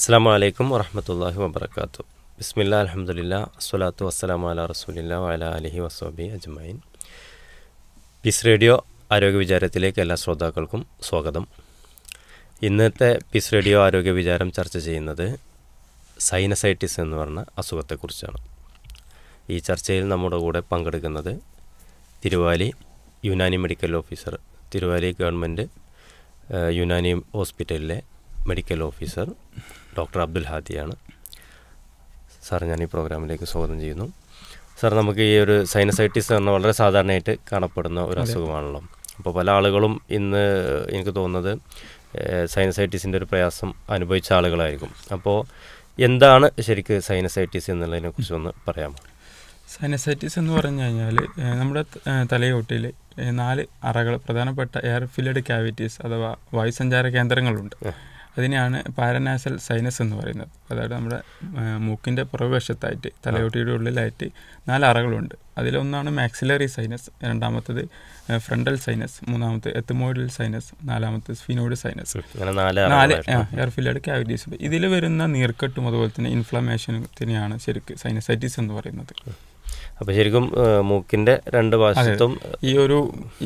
അസ്സാം വലൈക്കും വറഹമത്തല്ലാഹി വബർക്കാത്തു ബിസ്മില്ല അലഹമുല്ല അസ്വലാത്തു വസ്സലാം അല റസൂലില്ല വല അലഹി വസോബി അജ്മൈൻ പീസ് റേഡിയോ ആരോഗ്യ വിചാരത്തിലേക്ക് എല്ലാ ശ്രോതാക്കൾക്കും സ്വാഗതം ഇന്നത്തെ പീസ് റേഡിയോ ആരോഗ്യ വിചാരം ചർച്ച ചെയ്യുന്നത് സൈനസൈറ്റിസ് എന്ന് പറഞ്ഞ അസുഖത്തെക്കുറിച്ചാണ് ഈ ചർച്ചയിൽ നമ്മുടെ കൂടെ പങ്കെടുക്കുന്നത് Thiruvali Unani medical officer Thiruvali government Unani ഹോസ്പിറ്റലിലെ മെഡിക്കൽ ഓഫീസർ ഡോക്ടർ അബ്ദുൽ ഹാദിയാണ് സാർ ഞാൻ ഈ പ്രോഗ്രാമിലേക്ക് സ്വാഗതം ചെയ്യുന്നു സാർ നമുക്ക് ഈ ഒരു സൈനസൈറ്റിസ് എന്ന് വളരെ സാധാരണയായിട്ട് കാണപ്പെടുന്ന ഒരു അസുഖമാണല്ലോ അപ്പോൾ പല ആളുകളും ഇന്ന് എനിക്ക് തോന്നുന്നത് സൈനസൈറ്റിസിൻ്റെ ഒരു പ്രയാസം അനുഭവിച്ച ആളുകളായിരിക്കും അപ്പോൾ എന്താണ് ശരിക്ക് സൈനസൈറ്റിസ് എന്നുള്ളതിനെ കുറിച്ച് ഒന്ന് പറയാമോ സൈനസൈറ്റിസ് എന്ന് പറഞ്ഞു കഴിഞ്ഞാൽ നമ്മുടെ തലയോട്ടിയിൽ നാല് അറകൾ പ്രധാനപ്പെട്ട എയർ ഫില്ലഡ് ക്യാവിറ്റീസ് അഥവാ വായുസഞ്ചാര കേന്ദ്രങ്ങളുണ്ട് അതിനെയാണ് പാരനാസൽ സൈനസ് എന്ന് പറയുന്നത് അതായത് നമ്മുടെ മൂക്കിൻ്റെ പുറകുവശത്തായിട്ട് തലയോട്ടിയുടെ ഉള്ളിലായിട്ട് നാല് അറകളുണ്ട് അതിലൊന്നാണ് മാക്സിലറി സൈനസ് രണ്ടാമത്തത് ഫ്രണ്ടൽ സൈനസ് മൂന്നാമത്തെ എത്തമോയിഡൽ സൈനസ് നാലാമത്തെ സ്ഫിനോയിഡ് സൈനസ് നാല് എയർഫില്ലഡ് കാവിറ്റീസ് ഇതിൽ വരുന്ന നീർക്കെട്ടും അതുപോലെ തന്നെ ഇൻഫ്ലമേഷനും തന്നെയാണ് ശരിക്കും സൈനസൈറ്റിസ് എന്ന് പറയുന്നത് അപ്പോൾ ശരിക്കും മൂക്കിൻ്റെ രണ്ട് വശത്തും ഈ ഒരു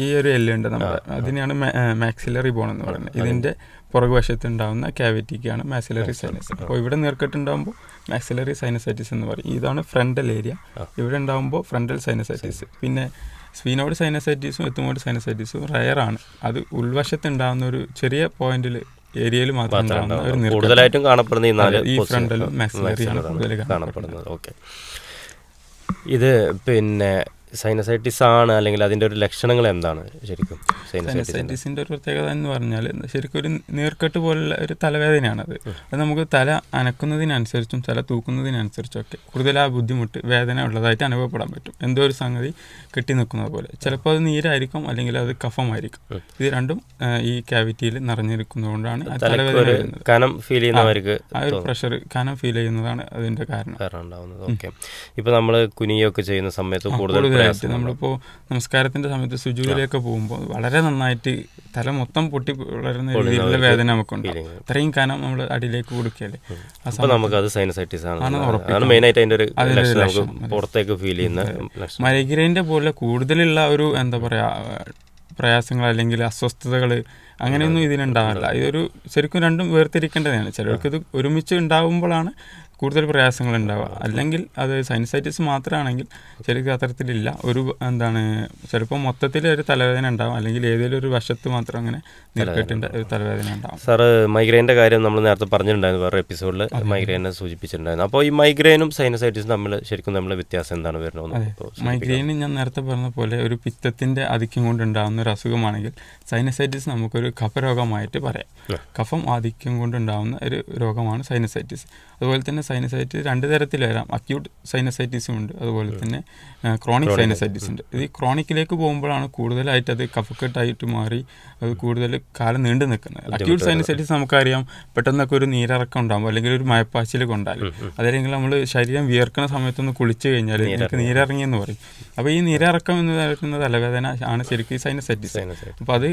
ഈ ഒരു എല്ലുണ്ട് നമ്മുടെ അതിനെയാണ് മാക്സിലറി ബോൺ എന്ന് പറയുന്നത് ഇതിൻ്റെ പുറകുവശത്ത് ഉണ്ടാകുന്ന ക്യാവിറ്റിക്കാണ് മാക്സിലറി സൈനസ് അപ്പോൾ ഇവിടെ നീർക്കെട്ടുണ്ടാകുമ്പോൾ മാക്സിലറി സൈനസൈറ്റിസ് എന്ന് പറയും ഇതാണ് ഫ്രണ്ടൽ ഏരിയ ഇവിടെ ഉണ്ടാകുമ്പോൾ ഫ്രണ്ടൽ സൈനസൈറ്റിസ് പിന്നെ സ്പീനോഡ് സൈനസൈറ്റിസും എത്തുമോഡ് സൈനസൈറ്റിസും ആണ് അത് ഉൾവശത്ത് ഉണ്ടാകുന്ന ഒരു ചെറിയ പോയിന്റിൽ ഏരിയയിൽ മാത്രം കൂടുതലായിട്ടും കാണപ്പെടുന്ന ഈ ഫ്രണ്ടലും ഫ്രണ്ടിലും കൂടുതൽ കാണപ്പെടുന്നത് ഓക്കെ ഇത് പിന്നെ സൈനസൈറ്റിസ് ആണ് അല്ലെങ്കിൽ അതിൻ്റെ ഒരു ലക്ഷണങ്ങൾ എന്താണ് ശരിക്കും സൈനസൈറ്റിസിൻ്റെ ഒരു പ്രത്യേകത എന്ന് പറഞ്ഞാൽ ശരിക്കും ഒരു നീർക്കെട്ട് പോലുള്ള ഒരു തലവേദനയാണത് അത് നമുക്ക് തല അനക്കുന്നതിനനുസരിച്ചും തല തൂക്കുന്നതിനനുസരിച്ചും ഒക്കെ കൂടുതൽ ആ ബുദ്ധിമുട്ട് വേദന ഉള്ളതായിട്ട് അനുഭവപ്പെടാൻ പറ്റും എന്തോ ഒരു സംഗതി കെട്ടി നിൽക്കുന്നത് പോലെ ചിലപ്പോൾ അത് നീരായിരിക്കും അല്ലെങ്കിൽ അത് കഫമായിരിക്കും ഇത് രണ്ടും ഈ ക്യാവിറ്റിയിൽ നിറഞ്ഞിരിക്കുന്നതുകൊണ്ടാണ് തലവേദന ഫീൽ ചെയ്യുന്നവർക്ക് ആ ഒരു പ്രഷർ കനം ഫീൽ ചെയ്യുന്നതാണ് അതിൻ്റെ കാരണം കാരണം നമ്മൾ കുനിയൊക്കെ ചെയ്യുന്ന സമയത്ത് കൂടുതൽ തീർച്ചയായിട്ടും നമ്മളിപ്പോൾ നമസ്കാരത്തിന്റെ സമയത്ത് സുജൂരിലേക്ക് പോകുമ്പോൾ വളരെ നന്നായിട്ട് തല മൊത്തം പൊട്ടി വളരുന്ന രീതിയിലുള്ള വേദന നമുക്കുണ്ട് അത്രയും കനം നമ്മൾ അടിയിലേക്ക് കൊടുക്കുകയല്ലേ നമുക്കത് നമുക്ക് അത് സൈനസൈറ്റിസ് ആണ് മെയിൻ ആയിട്ട് പുറത്തേക്ക് ഫീൽ ചെയ്യുന്ന മൈഗ്രൈൻ്റെ പോലെ കൂടുതലുള്ള ഒരു എന്താ പറയാ പ്രയാസങ്ങൾ അല്ലെങ്കിൽ അസ്വസ്ഥതകൾ അങ്ങനെയൊന്നും ഇതിനുണ്ടാകില്ല ഇതൊരു ശരിക്കും രണ്ടും വേർതിരിക്കേണ്ടതാണ് ചിലർക്ക് ഇത് ഒരുമിച്ച് ഉണ്ടാകുമ്പോഴാണ് കൂടുതൽ പ്രയാസങ്ങൾ ഉണ്ടാവുക അല്ലെങ്കിൽ അത് സൈനസൈറ്റിസ് മാത്രമാണെങ്കിൽ ശരിക്കും അത്തരത്തിലില്ല ഒരു എന്താണ് ചിലപ്പോൾ മൊത്തത്തിൽ ഒരു തലവേദന ഉണ്ടാവും അല്ലെങ്കിൽ ഏതെങ്കിലും ഒരു വശത്ത് മാത്രം അങ്ങനെ നീർക്കെട്ടിൻ്റെ ഒരു തലവേദന ഉണ്ടാവും സാറ് മൈഗ്രൈൻ്റെ കാര്യം നമ്മൾ നേരത്തെ പറഞ്ഞിട്ടുണ്ടായിരുന്നു വേറെ എപ്പിസോഡിൽ മൈഗ്രൈനെ സൂചിപ്പിച്ചിട്ടുണ്ടായിരുന്നു അപ്പോൾ ഈ മൈഗ്രൈനും സൈനസൈറ്റിസും തമ്മിൽ ശരിക്കും നമ്മൾ വ്യത്യാസം എന്താണ് വരുന്നത് മൈഗ്രൈന് ഞാൻ നേരത്തെ പറഞ്ഞ പോലെ ഒരു പിത്തത്തിൻ്റെ ആധിക്യം കൊണ്ടുണ്ടാകുന്ന ഒരു അസുഖമാണെങ്കിൽ സൈനസൈറ്റിസ് നമുക്കൊരു കഫരോഗമായിട്ട് പറയാം കഫം ആധിക്യം കൊണ്ടുണ്ടാകുന്ന ഒരു രോഗമാണ് സൈനസൈറ്റിസ് അതുപോലെ തന്നെ സൈനസൈറ്റ് രണ്ട് തരത്തിൽ വരാം അക്യൂട്ട് സൈനസൈറ്റിസും ഉണ്ട് അതുപോലെ തന്നെ ക്രോണിക് സൈനസൈറ്റിസ് ഉണ്ട് ഇത് ക്രോണിക്കിലേക്ക് പോകുമ്പോഴാണ് കൂടുതലായിട്ട് അത് കഫക്കെട്ടായിട്ട് മാറി അത് കൂടുതൽ കാലം നീണ്ടു നിൽക്കുന്നത് അക്യൂട്ട് സൈനസൈറ്റിസ് നമുക്കറിയാം പെട്ടെന്നൊക്കെ ഒരു നീരിറക്കം ഉണ്ടാകും അല്ലെങ്കിൽ ഒരു മയപ്പാച്ചിൽ കൊണ്ടാലും അതല്ലെങ്കിൽ നമ്മൾ ശരീരം വിയർക്കുന്ന സമയത്തൊന്ന് കുളിച്ചു കഴിഞ്ഞാൽ എനിക്ക് നീരിറങ്ങിയെന്ന് എന്ന് പറയും അപ്പോൾ ഈ നീരിറക്കം എന്ന് പറയുന്നത് തലവേദന ആണ് ശരിക്കും സൈനസൈറ്റിസ് അപ്പോൾ അത്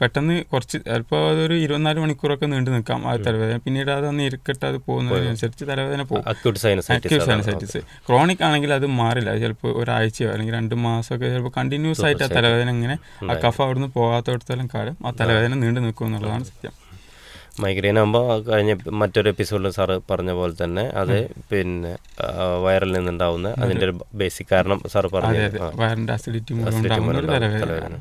പെട്ടെന്ന് കുറച്ച് ചിലപ്പോൾ അതൊരു ഇരുപത്തിനാല് മണിക്കൂറൊക്കെ നീണ്ടു നിൽക്കാം ആ തലവേദന പിന്നീട് അത് നീരിക്കെട്ട് അത് പോകുന്നതിനനുസരിച്ച് തല തലവേദന പോകും അക്യൂട്ട് സൈനസൈറ്റിസ് ക്രോണിക് ആണെങ്കിൽ അത് മാറില്ല ചിലപ്പോൾ ഒരാഴ്ചയോ അല്ലെങ്കിൽ രണ്ട് മാസമൊക്കെ ചിലപ്പോൾ കണ്ടിന്യൂസ് ആയിട്ട് ആ തലവേദന ഇങ്ങനെ ആ കഫ അവിടുന്ന് പോകാത്തടത്തോളം കാലം ആ തലവേദന നീണ്ടു നിൽക്കും എന്നുള്ളതാണ് സത്യം മൈഗ്രെയിൻ ആകുമ്പോൾ കഴിഞ്ഞ മറ്റൊരു എപ്പിസോഡിൽ സാറ് പറഞ്ഞ പോലെ തന്നെ അത് പിന്നെ വയറിൽ നിന്നുണ്ടാവുന്ന അതിൻ്റെ ഒരു ബേസിക് കാരണം സാർ പറഞ്ഞു അസിഡിറ്റി തലവേദന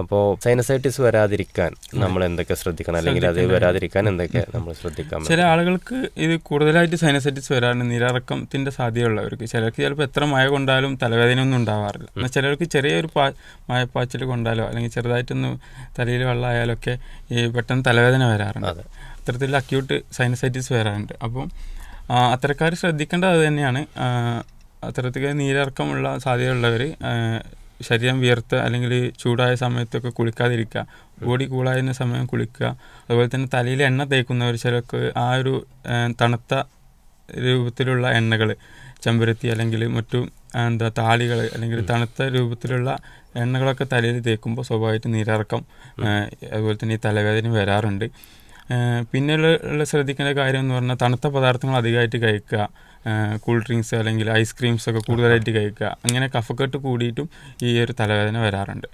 അപ്പോൾ സൈനസൈറ്റിസ് വരാതിരിക്കാൻ നമ്മൾ എന്തൊക്കെ ശ്രദ്ധിക്കണം അല്ലെങ്കിൽ അത് വരാതിരിക്കാൻ എന്തൊക്കെ നമ്മൾ ശ്രദ്ധിക്കാം ചില ആളുകൾക്ക് ഇത് കൂടുതലായിട്ട് സൈനസൈറ്റിസ് വരാറുണ്ട് നിരറക്കത്തിന്റെ സാധ്യതയുള്ളവർക്ക് ചിലർക്ക് ചിലപ്പോൾ എത്ര മഴ കൊണ്ടാലും തലവേദന ഒന്നും ഉണ്ടാവാറില്ല എന്നാൽ ചിലർക്ക് ചെറിയൊരു പാ മഴപ്പാച്ചിൽ കൊണ്ടാലോ അല്ലെങ്കിൽ ചെറുതായിട്ടൊന്ന് തലയിൽ വെള്ളമായാലൊക്കെ ഈ പെട്ടെന്ന് തലവേദന വരാറുണ്ട് അത്തരത്തിൽ അക്യൂട്ട് സൈനസൈറ്റിസ് വരാറുണ്ട് അപ്പം അത്തരക്കാർ ശ്രദ്ധിക്കേണ്ടത് അത് തന്നെയാണ് അത്തരത്തിൽ നീരിറക്കമുള്ള സാധ്യതയുള്ളവർ ശരീരം വിയർത്ത് അല്ലെങ്കിൽ ചൂടായ സമയത്തൊക്കെ കുളിക്കാതിരിക്കുക ബോഡി കൂളായിരുന്ന സമയം കുളിക്കുക അതുപോലെ തന്നെ തലയിൽ എണ്ണ തേക്കുന്നവർ ചിലർക്ക് ആ ഒരു തണുത്ത രൂപത്തിലുള്ള എണ്ണകൾ ചെമ്പരത്തി അല്ലെങ്കിൽ മറ്റു എന്താ താളികൾ അല്ലെങ്കിൽ തണുത്ത രൂപത്തിലുള്ള എണ്ണകളൊക്കെ തലയിൽ തേക്കുമ്പോൾ സ്വാഭാവികമായിട്ട് നീരിറക്കം അതുപോലെ തന്നെ ഈ തലവേദന വരാറുണ്ട് പിന്നെയുള്ള ശ്രദ്ധിക്കേണ്ട കാര്യം എന്ന് പറഞ്ഞാൽ തണുത്ത പദാർത്ഥങ്ങൾ അധികമായിട്ട് കഴിക്കുക കൂൾ ഡ്രിങ്ക്സ് അല്ലെങ്കിൽ ഐസ്ക്രീംസ് ഒക്കെ കൂടുതലായിട്ട് കഴിക്കുക അങ്ങനെ കഫക്കെട്ട് കൂടിയിട്ടും ഈ ഒരു തലവേദന വരാറുണ്ട്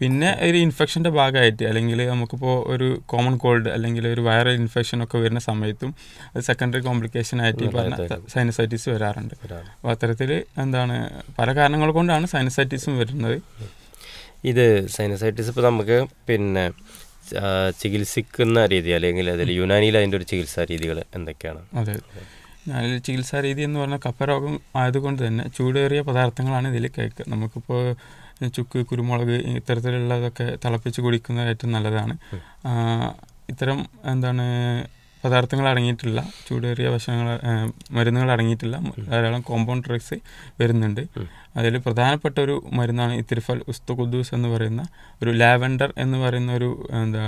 പിന്നെ ഒരു ഇൻഫെക്ഷൻ്റെ ഭാഗമായിട്ട് അല്ലെങ്കിൽ നമുക്കിപ്പോൾ ഒരു കോമൺ കോൾഡ് അല്ലെങ്കിൽ ഒരു വൈറൽ ഇൻഫെക്ഷൻ ഒക്കെ വരുന്ന സമയത്തും അത് സെക്കൻഡറി കോംപ്ലിക്കേഷൻ ആയിട്ട് പറഞ്ഞ സൈനസൈറ്റിസ് വരാറുണ്ട് അപ്പോൾ അത്തരത്തിൽ എന്താണ് പല കാരണങ്ങൾ കൊണ്ടാണ് സൈനസൈറ്റിസും വരുന്നത് ഇത് സൈനസൈറ്റിസ് ഇപ്പോൾ നമുക്ക് പിന്നെ ചികിത്സിക്കുന്ന രീതി അല്ലെങ്കിൽ അതിൽ യുനാനിയിൽ അതിൻ്റെ ഒരു ചികിത്സാ രീതികൾ എന്തൊക്കെയാണ് അതെ ഞാനിൽ ചികിത്സാ രീതി എന്ന് പറഞ്ഞാൽ കഫരോഗം ആയതുകൊണ്ട് തന്നെ ചൂടേറിയ പദാർത്ഥങ്ങളാണ് ഇതിൽ കേൾക്കുക നമുക്കിപ്പോൾ ചുക്ക് കുരുമുളക് ഇത്തരത്തിലുള്ളതൊക്കെ തിളപ്പിച്ച് കുടിക്കുന്നത് ഏറ്റവും നല്ലതാണ് ഇത്തരം എന്താണ് പദാർത്ഥങ്ങൾ അടങ്ങിയിട്ടില്ല ചൂടേറിയ ഭക്ഷണങ്ങൾ മരുന്നുകൾ അടങ്ങിയിട്ടില്ല ധാരാളം കോമ്പൗണ്ട് ഡ്രഗ്സ് വരുന്നുണ്ട് അതിൽ പ്രധാനപ്പെട്ട ഒരു മരുന്നാണ് ഇത്തിരിഫൽ ഉസ്തു കുദ്ദൂസ് എന്ന് പറയുന്ന ഒരു ലാവൻഡർ എന്ന് പറയുന്ന ഒരു എന്താ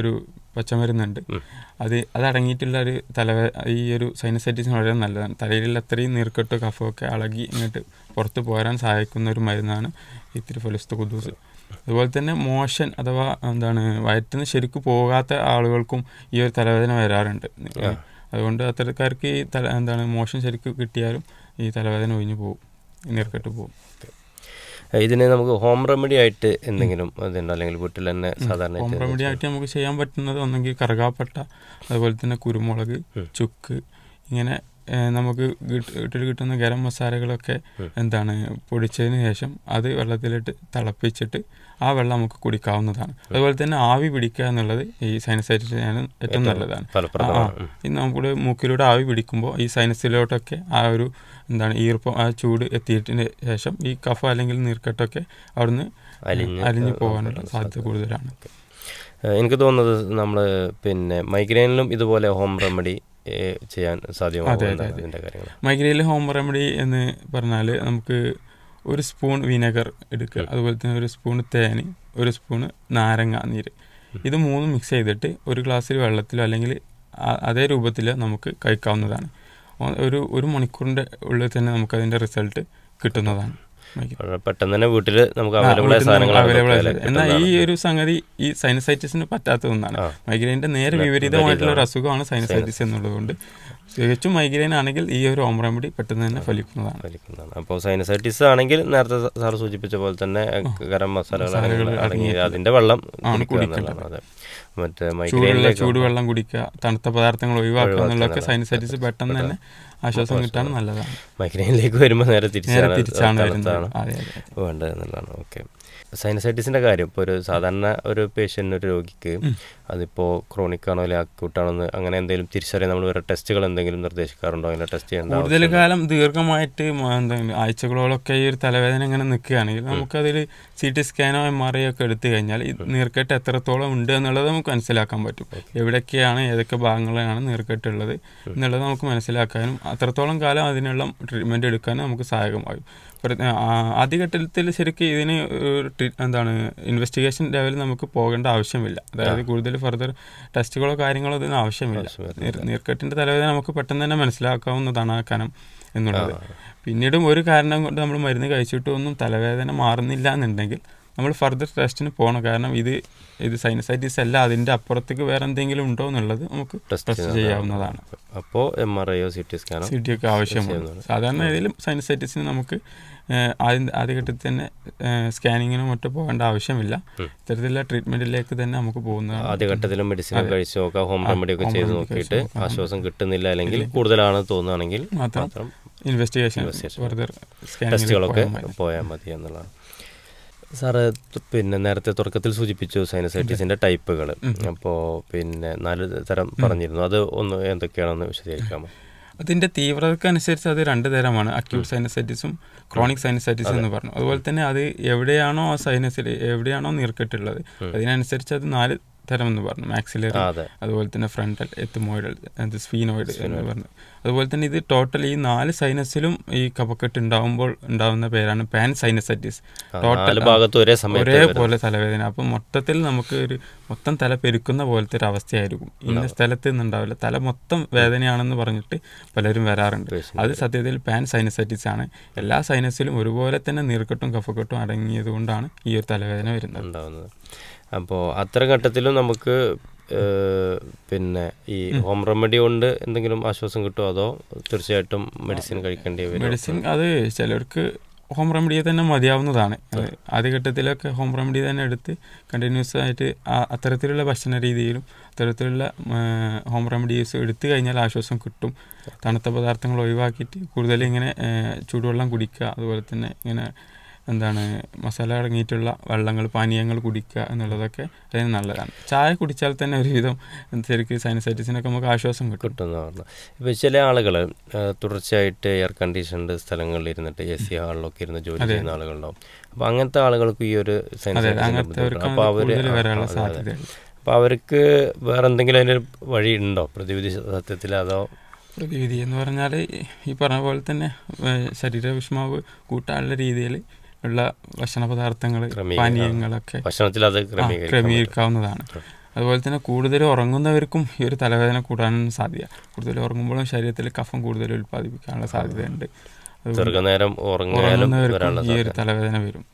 ഒരു പച്ചമരുന്നുണ്ട് അത് അതടങ്ങിയിട്ടുള്ള ഒരു തല ഈ ഒരു സൈനസൈറ്റിസ് വളരെ നല്ലതാണ് തലയിൽ അത്രയും നീർക്കെട്ട് കഫമൊക്കെ അളകി ഇങ്ങോട്ട് പുറത്ത് പോരാൻ സഹായിക്കുന്ന ഒരു മരുന്നാണ് ഇത്തിരി ഫലസ്തു കുദൂസ് അതുപോലെ തന്നെ മോഷൻ അഥവാ എന്താണ് വയറ്റിൽ ശരിക്കും പോകാത്ത ആളുകൾക്കും ഈ ഒരു തലവേദന വരാറുണ്ട് അതുകൊണ്ട് അത്തരക്കാർക്ക് ഈ തല എന്താണ് മോഷൻ ശരിക്കും കിട്ടിയാലും ഈ തലവേദന ഒഴിഞ്ഞു പോകും നീർക്കെട്ട് പോകും ഇതിന് നമുക്ക് ഹോം റെമഡി ആയിട്ട് എന്തെങ്കിലും അല്ലെങ്കിൽ വീട്ടിൽ തന്നെ സാധാരണ ഹോം റെമഡി ആയിട്ട് നമുക്ക് ചെയ്യാൻ പറ്റുന്നത് ഒന്നെങ്കിൽ കറുകാപ്പട്ട അതുപോലെ തന്നെ കുരുമുളക് ചുക്ക് ഇങ്ങനെ നമുക്ക് വീട്ടിൽ കിട്ടുന്ന ഗരം മസാലകളൊക്കെ എന്താണ് പൊടിച്ചതിന് ശേഷം അത് വെള്ളത്തിലിട്ട് തിളപ്പിച്ചിട്ട് ആ വെള്ളം നമുക്ക് കുടിക്കാവുന്നതാണ് അതുപോലെ തന്നെ ആവി പിടിക്കുക എന്നുള്ളത് ഈ ഞാൻ ഏറ്റവും നല്ലതാണ് നമ്മുടെ മൂക്കിലൂടെ ആവി പിടിക്കുമ്പോൾ ഈ സൈനസിലോട്ടൊക്കെ ആ ഒരു എന്താണ് ഈർപ്പം ആ ചൂട് എത്തിയതിന് ശേഷം ഈ കഫ അല്ലെങ്കിൽ നീർക്കെട്ടൊക്കെ അവിടുന്ന് അലിഞ്ഞു പോകാനുള്ള സാധ്യത കൂടുതലാണ് എനിക്ക് തോന്നുന്നത് നമ്മൾ പിന്നെ മൈഗ്രെയിനിലും ഇതുപോലെ ഹോം റെമഡി ചെയ്യാൻ സാധ്യമാകും മൈഗ്രൈനിൽ ഹോം റെമഡി എന്ന് പറഞ്ഞാൽ നമുക്ക് ഒരു സ്പൂൺ വിനെഗർ എടുക്കുക അതുപോലെ തന്നെ ഒരു സ്പൂൺ തേൻ ഒരു സ്പൂണ് നാരങ്ങ നീര് ഇത് മൂന്നും മിക്സ് ചെയ്തിട്ട് ഒരു ഗ്ലാസ്സിൽ വെള്ളത്തിലോ അല്ലെങ്കിൽ അതേ രൂപത്തിൽ നമുക്ക് കഴിക്കാവുന്നതാണ് ഒരു ഒരു മണിക്കൂറിൻ്റെ ഉള്ളിൽ തന്നെ നമുക്കതിൻ്റെ റിസൾട്ട് കിട്ടുന്നതാണ് പെട്ടെന്ന് തന്നെ വീട്ടിൽ നമുക്ക് ആയ സാധനങ്ങൾ എന്നാൽ ഈ ഒരു സംഗതി ഈ സൈനസൈറ്റിസിന് പറ്റാത്ത ഒന്നാണ് മൈഗ്രൈൻ്റെ നേരെ വിപരീതമായിട്ടുള്ള ഒരു അസുഖമാണ് സൈനസൈറ്റിസ് എന്നുള്ളതുകൊണ്ട് തികച്ചും മൈഗ്രെയിൻ ആണെങ്കിൽ ഈ ഒരു ഹോം റെമഡി പെട്ടെന്ന് തന്നെ ഫലിക്കുന്നതാണ് ഫലിക്കുന്നതാണ് അപ്പോൾ സൈനസൈറ്റിസ് ആണെങ്കിൽ നേരത്തെ സാർ സൂചിപ്പിച്ച പോലെ തന്നെ ഗരം മസാലകൾ അടങ്ങി അതിൻ്റെ വെള്ളം മറ്റേ മൈഗ്രെയിനിലെ ചൂടുവെള്ളം കുടിക്കുക തണുത്ത പദാർത്ഥങ്ങൾ ഒഴിവാക്കുക എന്നുള്ളതൊക്കെ സൈനസൈറ്റിസ് പെട്ടെന്ന് തന്നെ ആശ്വാസം കിട്ടാൻ നല്ലതാണ് മൈഗ്രെയിനിലേക്ക് വരുമ്പോൾ നേരെ തിരിച്ചാണ് വേണ്ടത് എന്നുള്ളതാണ് ഓക്കെ സൈനസൈറ്റിസിൻ്റെ കാര്യം ഇപ്പോൾ ഒരു സാധാരണ ഒരു പേഷ്യൻ്റ് ഒരു രോഗിക്ക് അതിപ്പോൾ ക്രോണിക്കാണോ അക്യൂട്ടാണോ എന്ന് അങ്ങനെ എന്തെങ്കിലും തിരിച്ചറിയാൻ നമ്മൾ വേറെ ടെസ്റ്റുകൾ എന്തെങ്കിലും നിർദ്ദേശിക്കാറുണ്ടോ അങ്ങനെ ടെസ്റ്റ് ചെയ്യേണ്ട കൂടുതൽ കാലം ദീർഘമായിട്ട് ആഴ്ചകളോളൊക്കെ ഈ ഒരു തലവേദന ഇങ്ങനെ നിൽക്കുകയാണെങ്കിൽ നമുക്കതിൽ സി ടി സ്കാനോ എം ആർ ഐ ഒക്കെ എടുത്തു കഴിഞ്ഞാൽ നീർക്കെട്ട് എത്രത്തോളം ഉണ്ട് എന്നുള്ളത് നമുക്ക് മനസ്സിലാക്കാൻ പറ്റും എവിടെയൊക്കെയാണ് ഏതൊക്കെ ഭാഗങ്ങളിലാണ് നീർക്കെട്ടുള്ളത് എന്നുള്ളത് നമുക്ക് മനസ്സിലാക്കാനും അത്രത്തോളം കാലം അതിനുള്ള ട്രീറ്റ്മെൻറ്റ് എടുക്കാനും നമുക്ക് സഹായകമാകും ആദ്യഘട്ടത്തിൽ ശരിക്കും ഇതിന് എന്താണ് ഇൻവെസ്റ്റിഗേഷൻ ലെവലിൽ നമുക്ക് പോകേണ്ട ആവശ്യമില്ല അതായത് കൂടുതൽ അതിൽ ഫർദർ ടെസ്റ്റുകളോ കാര്യങ്ങളോ ഇതിന് ആവശ്യമില്ല നീർക്കെട്ടിൻ്റെ തലവേദന നമുക്ക് പെട്ടെന്ന് തന്നെ മനസ്സിലാക്കാവുന്നതാണ് ആ കനം എന്നുള്ളത് പിന്നീടും ഒരു കാരണം കൊണ്ട് നമ്മൾ മരുന്ന് ഒന്നും തലവേദന മാറുന്നില്ല എന്നുണ്ടെങ്കിൽ നമ്മൾ ഫർദർ ടെസ്റ്റിന് പോകണം കാരണം ഇത് ഇത് സൈനസൈറ്റിസ് അല്ല അതിൻ്റെ അപ്പുറത്തേക്ക് വേറെ എന്തെങ്കിലും ഉണ്ടോ എന്നുള്ളത് നമുക്ക് ടെസ്റ്റ് ചെയ്യാവുന്നതാണ് അപ്പോൾ എം ആർ ഐയോ സി ടി സ്കാനോ സി ടി ഒക്കെ ആവശ്യമാണ് സാധാരണ രീതിയിൽ സൈനസൈറ്റിസിന് നമുക്ക് ആദ്യം ആദ്യഘട്ടത്തിൽ തന്നെ സ്കാനിങ്ങിനും മറ്റും പോകേണ്ട ആവശ്യമില്ല ഇത്തരത്തിലുള്ള ട്രീറ്റ്മെന്റിലേക്ക് തന്നെ നമുക്ക് പോകുന്ന ആദ്യഘട്ടത്തിലും മെഡിസിൻ കഴിച്ചു നോക്കാം ഹോം റെമഡി ഒക്കെ ചെയ്ത് നോക്കിയിട്ട് ആശ്വാസം കിട്ടുന്നില്ല അല്ലെങ്കിൽ കൂടുതലാണെന്ന് തോന്നുകയാണെങ്കിൽ മാത്രം ഇൻവെസ്റ്റിഗേഷൻ ഫർദർ ടെസ്റ്റുകളൊക്കെ പോയാൽ മതി എന്നുള്ളതാണ് സാറ് പിന്നെ നേരത്തെ തുടക്കത്തിൽ സൂചിപ്പിച്ചു സൈനസൈറ്റിസിന്റെ ടൈപ്പുകൾ അപ്പോ പിന്നെ നാല് തരം പറഞ്ഞിരുന്നു അത് ഒന്ന് എന്തൊക്കെയാണെന്ന് വിശദീകരിക്കാമോ അതിന്റെ തീവ്രതക്കനുസരിച്ച് അത് രണ്ട് തരമാണ് അക്യൂട്ട് സൈനസൈറ്റിസും ക്രോണിക് സൈനസൈറ്റിസ് എന്ന് പറഞ്ഞു അതുപോലെ തന്നെ അത് എവിടെയാണോ ആ സൈനസിൽ എവിടെയാണോ നീർക്കെട്ടുള്ളത് അതിനനുസരിച്ച് അത് നാല് തരം എന്ന് പറഞ്ഞു മാക്സിലറി അതുപോലെ തന്നെ ഫ്രണ്ടൽ എത്തുമോയിഡൽ അത് സ്ഫീനോയിഡ് എന്ന് പറഞ്ഞു അതുപോലെ തന്നെ ഇത് ടോട്ടൽ ഈ നാല് സൈനസിലും ഈ കഫക്കെട്ട് ഉണ്ടാവുമ്പോൾ ഉണ്ടാവുന്ന പേരാണ് പാൻ സൈനസൈറ്റിസ് ടോട്ടൽ ഭാഗത്ത് ഒരേ സമയം ഒരേപോലെ തലവേദന അപ്പൊ മൊത്തത്തിൽ നമുക്ക് ഒരു മൊത്തം തല പെരുക്കുന്ന പോലത്തെ ഒരു അവസ്ഥയായിരിക്കും ഇന്ന സ്ഥലത്ത് നിന്നുണ്ടാവില്ല തല മൊത്തം വേദനയാണെന്ന് പറഞ്ഞിട്ട് പലരും വരാറുണ്ട് അത് സത്യത്തിൽ പാൻ സൈനസൈറ്റിസ് ആണ് എല്ലാ സൈനസിലും ഒരുപോലെ തന്നെ നീർക്കെട്ടും കഫക്കെട്ടും അടങ്ങിയത് കൊണ്ടാണ് ഈ ഒരു തലവേദന വരുന്നത് അപ്പോൾ അത്ര ഘട്ടത്തിലും നമുക്ക് പിന്നെ ഈ ഹോം റെമഡി കൊണ്ട് എന്തെങ്കിലും ആശ്വാസം കിട്ടുമോ അതോ തീർച്ചയായിട്ടും മെഡിസിൻ കഴിക്കേണ്ടി വരും മെഡിസിൻ അത് ചിലർക്ക് ഹോം റെമഡിയെ തന്നെ മതിയാവുന്നതാണ് ആദ്യ ഘട്ടത്തിലൊക്കെ ഹോം റെമഡി തന്നെ എടുത്ത് കണ്ടിന്യൂസ് ആയിട്ട് അത്തരത്തിലുള്ള ഭക്ഷണ രീതിയിലും അത്തരത്തിലുള്ള ഹോം റെമഡീസ് എടുത്തു കഴിഞ്ഞാൽ ആശ്വാസം കിട്ടും തണുത്ത പദാർത്ഥങ്ങൾ ഒഴിവാക്കിയിട്ട് കൂടുതൽ ഇങ്ങനെ ചൂടുവെള്ളം കുടിക്കുക അതുപോലെ തന്നെ ഇങ്ങനെ എന്താണ് മസാല അടങ്ങിയിട്ടുള്ള വെള്ളങ്ങൾ പാനീയങ്ങൾ കുടിക്കുക എന്നുള്ളതൊക്കെ അതിന് നല്ലതാണ് ചായ കുടിച്ചാൽ തന്നെ ഒരുവിധം ശരിക്ക് സൈനസൈറ്റിസിനൊക്കെ നമുക്ക് ആശ്വാസം കിട്ടും കിട്ടുന്നതാണ് ഇപ്പോൾ ചില ആളുകൾ തുടർച്ചയായിട്ട് എയർ കണ്ടീഷൻഡ് സ്ഥലങ്ങളിൽ ഇരുന്നിട്ട് എ സി ഹാളിലൊക്കെ ഇരുന്ന് ജോലി ചെയ്യുന്ന ആളുകളുണ്ടാവും അപ്പോൾ അങ്ങനത്തെ ആളുകൾക്ക് ഈ ഒരു സൈനസൈറ്റിസ് അപ്പോൾ അപ്പോൾ അവർക്ക് വേറെ എന്തെങ്കിലും അതിൻ്റെ വഴി ഉണ്ടോ പ്രതിവിധി സത്യത്തിൽ അതോ പ്രതിവിധി എന്ന് പറഞ്ഞാൽ ഈ പറഞ്ഞ പോലെ തന്നെ ശരീര വിഷമാവ് കൂട്ടാനുള്ള രീതിയിൽ ഉള്ള ഭക്ഷണ പദാർത്ഥങ്ങൾ പാനീയങ്ങളൊക്കെ ക്രമീകരിക്കാവുന്നതാണ് അതുപോലെ തന്നെ കൂടുതൽ ഉറങ്ങുന്നവർക്കും ഈ ഒരു തലവേദന കൂടാനും സാധ്യത കൂടുതൽ ഉറങ്ങുമ്പോഴും ശരീരത്തിൽ കഫം കൂടുതൽ ഉൽപ്പാദിപ്പിക്കാനുള്ള സാധ്യതയുണ്ട് ദീർഘനേരം ഈ ഒരു തലവേദന വരും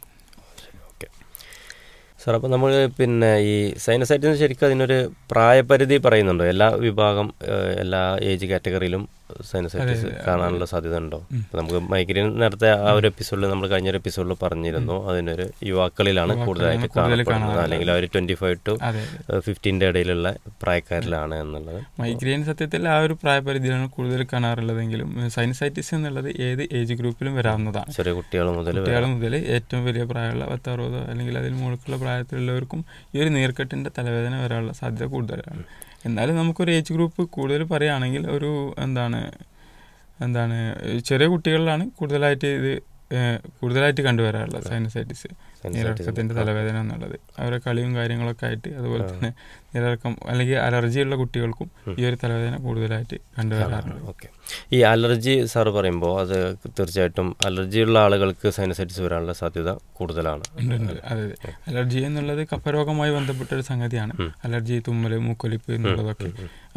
സാർ അപ്പോൾ നമ്മൾ പിന്നെ ഈ സൈനസൈറ്റിന് ശരിക്കും അതിനൊരു പ്രായപരിധി പറയുന്നുണ്ടോ എല്ലാ വിഭാഗം എല്ലാ ഏജ് കാറ്റഗറിയിലും സൈനസൈറ്റിസ് കാണാനുള്ള സാധ്യത ഉണ്ടോ നമുക്ക് മൈഗ്രെയിൻ നേരത്തെ ആ ഒരു എപ്പിസോഡിൽ നമ്മൾ കഴിഞ്ഞ ഒരു എപ്പിസോഡിൽ പറഞ്ഞിരുന്നു അതിനൊരു യുവാക്കളിലാണ് കൂടുതലായിട്ട് കാണപ്പെടുന്നത് അല്ലെങ്കിൽ ആ ഒരു ട്വന്റി ഫൈവ് ടു ഫിഫ്റ്റീൻ്റെ ഇടയിലുള്ള പ്രായക്കാരിലാണ് എന്നുള്ളത് മൈഗ്രെയിൻ സത്യത്തിൽ ആ ഒരു പ്രായപരിധിയിലാണ് കൂടുതൽ കാണാറുള്ളതെങ്കിലും സൈനസൈറ്റിസ് എന്നുള്ളത് ഏത് ഏജ് ഗ്രൂപ്പിലും വരാവുന്നതാണ് ചെറിയ കുട്ടികൾ മുതൽ കുട്ടികൾ മുതൽ ഏറ്റവും വലിയ പ്രായമുള്ള പത്തറുപതോ അല്ലെങ്കിൽ അതിൽ മുകളിലുള്ള പ്രായത്തിലുള്ളവർക്കും ഈ ഒരു നീർക്കെട്ടിൻ്റെ തലവേദന വരാനുള്ള സാധ്യത കൂടുതലാണ് എന്നാലും നമുക്കൊരു ഏജ് ഗ്രൂപ്പ് കൂടുതൽ പറയുകയാണെങ്കിൽ ഒരു എന്താണ് എന്താണ് ചെറിയ കുട്ടികളിലാണ് കൂടുതലായിട്ട് ഇത് കൂടുതലായിട്ട് കണ്ടുവരാറുള്ളത് സൈനസൈറ്റിസ് നീരിറക്കത്തിൻ്റെ തലവേദന എന്നുള്ളത് അവരെ കളിയും കാര്യങ്ങളൊക്കെ ആയിട്ട് അതുപോലെ തന്നെ നിലനിൽക്കും അല്ലെങ്കിൽ അലർജിയുള്ള കുട്ടികൾക്കും ഈ ഒരു തലവേദന കൂടുതലായിട്ട് കണ്ടുവരാറുണ്ട് ഓക്കെ ഈ അലർജി സാർ പറയുമ്പോൾ അത് തീർച്ചയായിട്ടും അലർജിയുള്ള ആളുകൾക്ക് സൈനസൈറ്റിസ് വരാനുള്ള സാധ്യത കൂടുതലാണ് അതെ അലർജി എന്നുള്ളത് കഫരോഗവുമായി ബന്ധപ്പെട്ട ഒരു സംഗതിയാണ് അലർജി തുമ്മൽ മൂക്കൊലിപ്പ് എന്നുള്ളതൊക്കെ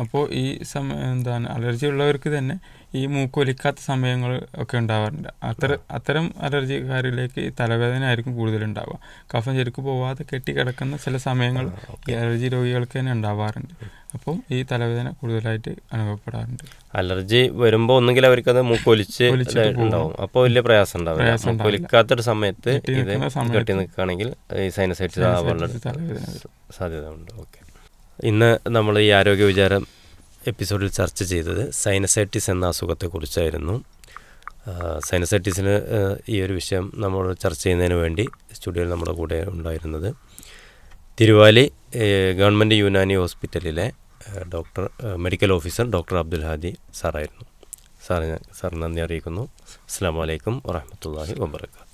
അപ്പോൾ ഈ സമ എന്താണ് അലർജി ഉള്ളവർക്ക് തന്നെ ഈ മൂക്കൊലിക്കാത്ത സമയങ്ങൾ ഒക്കെ ഉണ്ടാവാറുണ്ട് അത്തരം അത്തരം അലർജിക്കാരിലേക്ക് തലവേദന ആയിരിക്കും കൂടുതലുണ്ടാവുക കഫം ശരിക്കും പോവാതെ കെട്ടിക്കിടക്കുന്ന ചില സമയങ്ങൾ ഈ അലർജി രോഗികൾക്ക് തന്നെ ഉണ്ടാവാറുണ്ട് അപ്പം ഈ തലവേദന കൂടുതലായിട്ട് അനുഭവപ്പെടാറുണ്ട് അലർജി വരുമ്പോൾ ഒന്നുകിൽ അവർക്ക് അത് മൂക്കൊലിച്ച് ഉണ്ടാവും അപ്പോൾ വലിയ പ്രയാസം ഉണ്ടാവും മൂക്കൊലിക്കാത്തൊരു സമയത്ത് ഇത് കെട്ടി നിൽക്കുകയാണെങ്കിൽ ഈ സൈനസൈറ്റിസ് ആവാനുള്ള സാധ്യത ഉണ്ട് ഓക്കെ ഇന്ന് നമ്മൾ ഈ ആരോഗ്യ വിചാരം എപ്പിസോഡിൽ ചർച്ച ചെയ്തത് സൈനസൈറ്റിസ് എന്ന അസുഖത്തെക്കുറിച്ചായിരുന്നു സൈനസൈറ്റിസിന് ഈ ഒരു വിഷയം നമ്മൾ ചർച്ച ചെയ്യുന്നതിന് വേണ്ടി സ്റ്റുഡിയോയിൽ നമ്മുടെ കൂടെ ഉണ്ടായിരുന്നത് തിരുവാലി ഗവൺമെൻറ് യുനാനി ഹോസ്പിറ്റലിലെ doctor medical officer doctor Abdul Hadi സാറായിരുന്നു സാറിന് സാർ നന്ദി അറിയിക്കുന്നു അസ്സാം വലൈക്കും വാഹമത്തല്ലാഹി വാബർക്കാത്തു